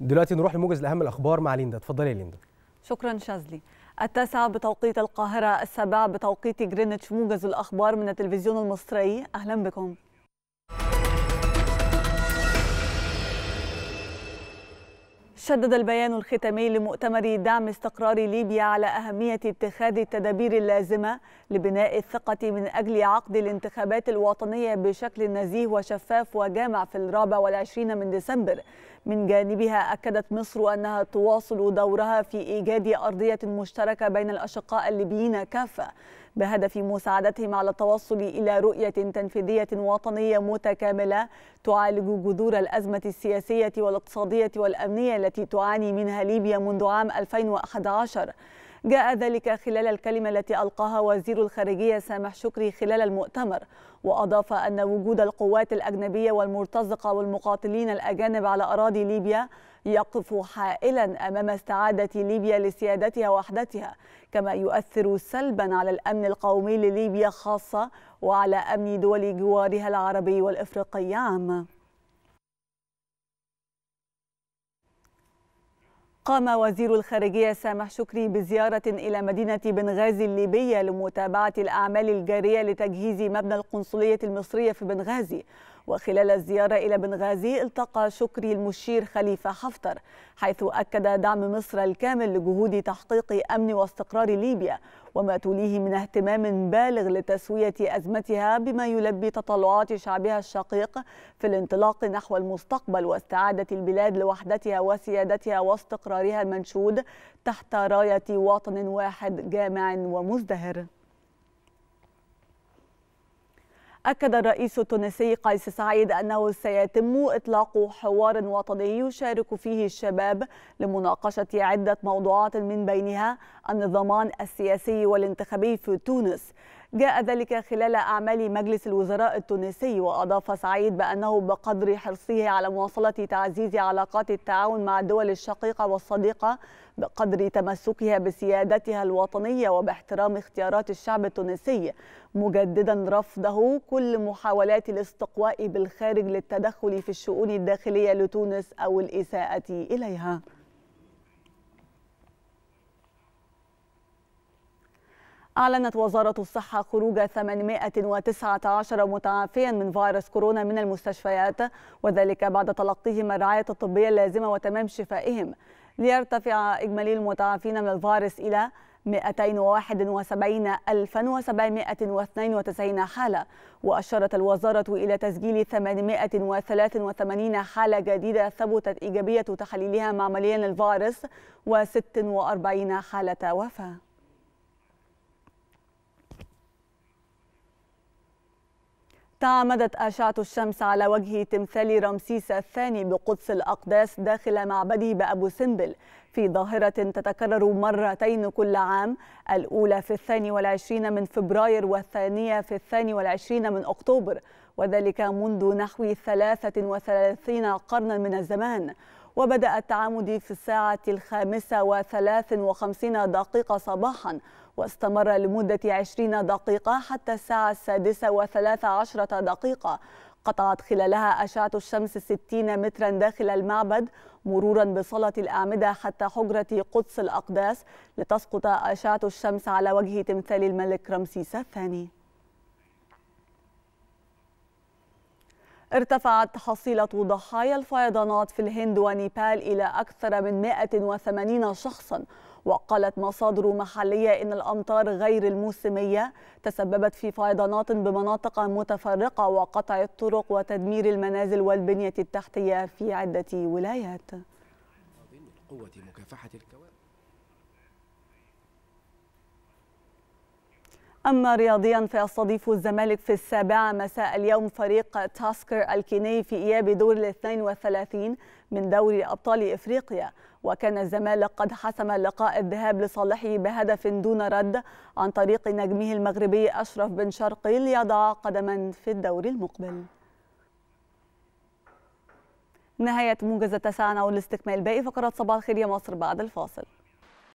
دلوقتي نروح لموجز لاهم الاخبار مع ليندا تفضلي ليندا شكرا شازلي التاسعة بتوقيت القاهرة السابعة بتوقيت جرينتش موجز الأخبار من التلفزيون المصري أهلا بكم شدد البيان الختامي لمؤتمر دعم استقرار ليبيا على أهمية اتخاذ التدابير اللازمة لبناء الثقة من أجل عقد الانتخابات الوطنية بشكل نزيه وشفاف وجامع في الرابع والعشرين من ديسمبر من جانبها أكدت مصر أنها تواصل دورها في إيجاد أرضية مشتركة بين الأشقاء الليبيين كافة بهدف مساعدتهم على التوصل إلى رؤية تنفيذية وطنية متكاملة تعالج جذور الأزمة السياسية والاقتصادية والأمنية التي تعاني منها ليبيا منذ عام 2011 جاء ذلك خلال الكلمة التي ألقاها وزير الخارجية سامح شكري خلال المؤتمر وأضاف أن وجود القوات الأجنبية والمرتزقة والمقاتلين الأجانب على أراضي ليبيا يقف حائلا أمام استعادة ليبيا لسيادتها وحدتها كما يؤثر سلبا على الأمن القومي لليبيا خاصة وعلى أمن دول جوارها العربي والإفريقي عامة قام وزير الخارجية سامح شكري بزيارة إلى مدينة بنغازي الليبية لمتابعة الأعمال الجارية لتجهيز مبنى القنصلية المصرية في بنغازي وخلال الزيارة إلى بنغازي التقى شكري المشير خليفة حفتر حيث أكد دعم مصر الكامل لجهود تحقيق أمن واستقرار ليبيا وما توليه من اهتمام بالغ لتسوية أزمتها بما يلبي تطلعات شعبها الشقيق في الانطلاق نحو المستقبل واستعادة البلاد لوحدتها وسيادتها واستقرارها المنشود تحت راية وطن واحد جامع ومزدهر أكد الرئيس التونسي قيس سعيد أنه سيتم إطلاق حوار وطني يشارك فيه الشباب لمناقشة عدة موضوعات من بينها النظامان السياسي والانتخابي في تونس جاء ذلك خلال أعمال مجلس الوزراء التونسي وأضاف سعيد بأنه بقدر حرصه على مواصلة تعزيز علاقات التعاون مع الدول الشقيقة والصديقة بقدر تمسكها بسيادتها الوطنية وباحترام اختيارات الشعب التونسي مجددا رفضه كل محاولات الاستقواء بالخارج للتدخل في الشؤون الداخلية لتونس أو الإساءة إليها أعلنت وزارة الصحة خروج 819 متعافيا من فيروس كورونا من المستشفيات وذلك بعد تلقيهم الرعاية الطبية اللازمة وتمام شفائهم ليرتفع إجمالي المتعافين من الفيروس إلى 271792 حالة وأشارت الوزارة إلى تسجيل 883 حالة جديدة ثبتت إيجابية تحليلها معمليا للفيروس و46 حالة وفاة تعمدت أشعة الشمس على وجه تمثال رمسيس الثاني بقدس الأقداس داخل معبده بأبو سمبل في ظاهرة تتكرر مرتين كل عام الأولى في الثاني والعشرين من فبراير والثانية في الثاني والعشرين من أكتوبر وذلك منذ نحو 33 قرنا من الزمان وبدأ التعامد في الساعة الخامسة وثلاث وخمسين دقيقة صباحا واستمر لمدة عشرين دقيقة حتى الساعة السادسة وثلاث عشرة دقيقة قطعت خلالها أشعة الشمس 60 مترا داخل المعبد مرورا بصلة الأعمدة حتى حجرة قدس الأقداس لتسقط أشعة الشمس على وجه تمثال الملك رمسيس الثاني ارتفعت حصيلة ضحايا الفيضانات في الهند ونيبال إلى أكثر من 180 شخصاً وقالت مصادر محلية إن الأمطار غير الموسمية تسببت في فيضانات بمناطق متفرقة وقطع الطرق وتدمير المنازل والبنية التحتية في عدة ولايات. قوة مكافحة الكوارث أما رياضيا فيستضيف الزمالك في السابعة مساء اليوم فريق تاسكر الكيني في إياب دور ال 32 من دوري أبطال إفريقيا وكان الزمالك قد حسم لقاء الذهاب لصالحه بهدف دون رد عن طريق نجمه المغربي أشرف بن شرقي ليضع قدما في الدوري المقبل نهاية موجز التسعة نعود لاستكمال باقي فقرات صباح الخير يا مصر بعد الفاصل